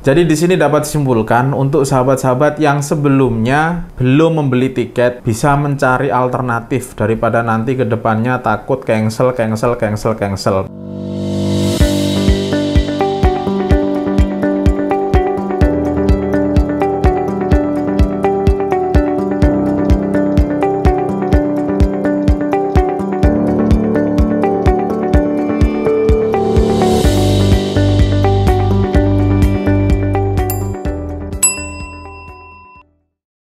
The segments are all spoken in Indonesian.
Jadi di sini dapat disimpulkan untuk sahabat-sahabat yang sebelumnya belum membeli tiket bisa mencari alternatif daripada nanti kedepannya depannya takut cancel, cancel, cancel, cancel.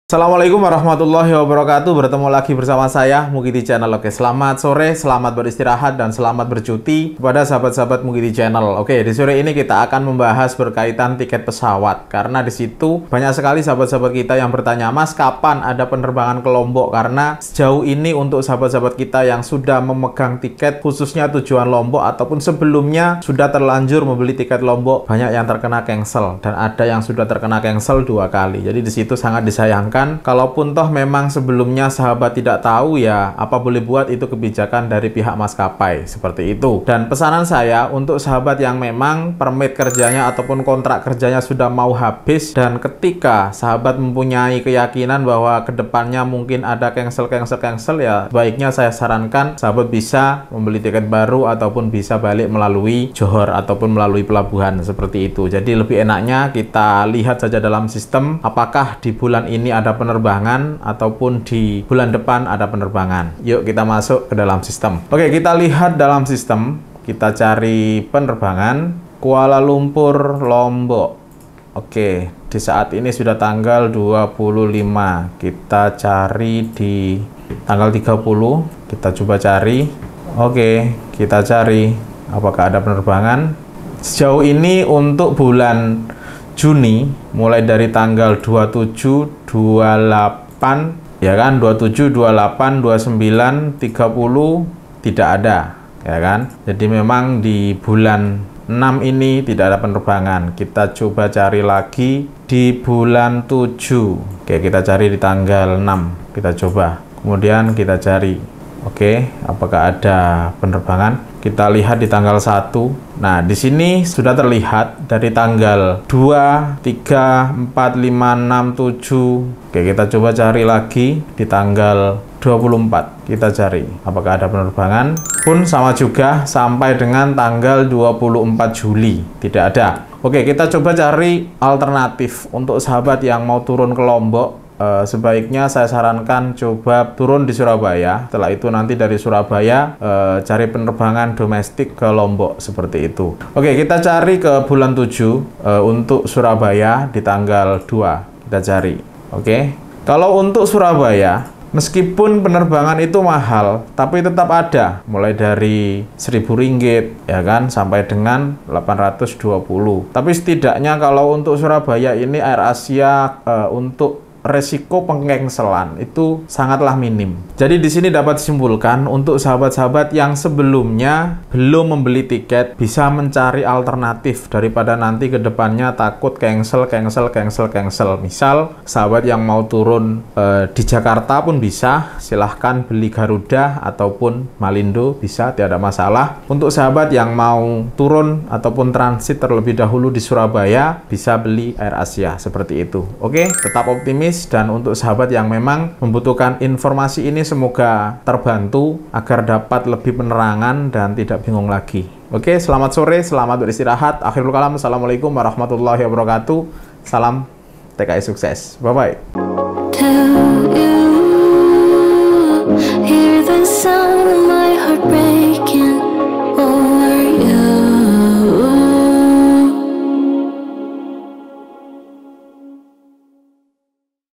Assalamualaikum warahmatullahi wabarakatuh Bertemu lagi bersama saya Mukidi Channel Oke selamat sore, selamat beristirahat dan selamat bercuti Kepada sahabat-sahabat Mukidi Channel Oke di sore ini kita akan membahas berkaitan tiket pesawat Karena di situ banyak sekali sahabat-sahabat kita yang bertanya Mas kapan ada penerbangan ke Lombok Karena sejauh ini untuk sahabat-sahabat kita yang sudah memegang tiket Khususnya tujuan Lombok ataupun sebelumnya Sudah terlanjur membeli tiket Lombok Banyak yang terkena cancel Dan ada yang sudah terkena cancel dua kali Jadi di situ sangat disayangkan kebijakan, kalaupun toh memang sebelumnya sahabat tidak tahu ya, apa boleh buat itu kebijakan dari pihak maskapai, seperti itu. Dan pesanan saya untuk sahabat yang memang permit kerjanya ataupun kontrak kerjanya sudah mau habis, dan ketika sahabat mempunyai keyakinan bahwa kedepannya mungkin ada cancel-cancel-cancel ya, baiknya saya sarankan sahabat bisa membeli tiket baru ataupun bisa balik melalui Johor ataupun melalui pelabuhan, seperti itu. Jadi lebih enaknya kita lihat saja dalam sistem apakah di bulan ini ada ada penerbangan ataupun di bulan depan ada penerbangan. Yuk kita masuk ke dalam sistem. Oke, kita lihat dalam sistem. Kita cari penerbangan Kuala Lumpur Lombok. Oke, di saat ini sudah tanggal 25. Kita cari di tanggal 30. Kita coba cari. Oke, kita cari apakah ada penerbangan. Sejauh ini untuk bulan Juni mulai dari tanggal 27, 28 ya kan 27, 28, 29, 30 tidak ada ya kan. Jadi memang di bulan 6 ini tidak ada penerbangan. Kita coba cari lagi di bulan 7. Oke, kita cari di tanggal 6. Kita coba. Kemudian kita cari. Oke, apakah ada penerbangan? kita lihat di tanggal 1. Nah, di sini sudah terlihat dari tanggal 2, 3, 4, 5, 6, 7. Oke, kita coba cari lagi di tanggal 24. Kita cari apakah ada penerbangan. Pun sama juga sampai dengan tanggal 24 Juli. Tidak ada. Oke, kita coba cari alternatif untuk sahabat yang mau turun ke Lombok Eh, sebaiknya saya sarankan coba turun di Surabaya. Setelah itu nanti dari Surabaya eh, cari penerbangan domestik ke Lombok seperti itu. Oke, kita cari ke bulan 7 eh, untuk Surabaya di tanggal 2. Kita cari. Oke. Kalau untuk Surabaya Meskipun penerbangan itu mahal, tapi tetap ada. Mulai dari seribu ringgit, ya kan, sampai dengan 820. Tapi setidaknya kalau untuk Surabaya ini Air Asia e, untuk resiko pengengselan itu sangatlah minim. Jadi di sini dapat disimpulkan untuk sahabat-sahabat yang sebelumnya belum membeli tiket bisa mencari alternatif daripada nanti ke depannya takut cancel, cancel, cancel, cancel. Misal sahabat yang mau turun e, di Jakarta pun bisa, silahkan beli Garuda ataupun Malindo bisa, tidak ada masalah. Untuk sahabat yang mau turun ataupun transit terlebih dahulu di Surabaya bisa beli Air Asia seperti itu. Oke, tetap optimis dan untuk sahabat yang memang membutuhkan informasi ini semoga terbantu agar dapat lebih penerangan dan tidak bingung lagi. Oke, selamat sore, selamat beristirahat. Akhirul kalam, Assalamualaikum warahmatullahi wabarakatuh. Salam TKI sukses. Bye-bye.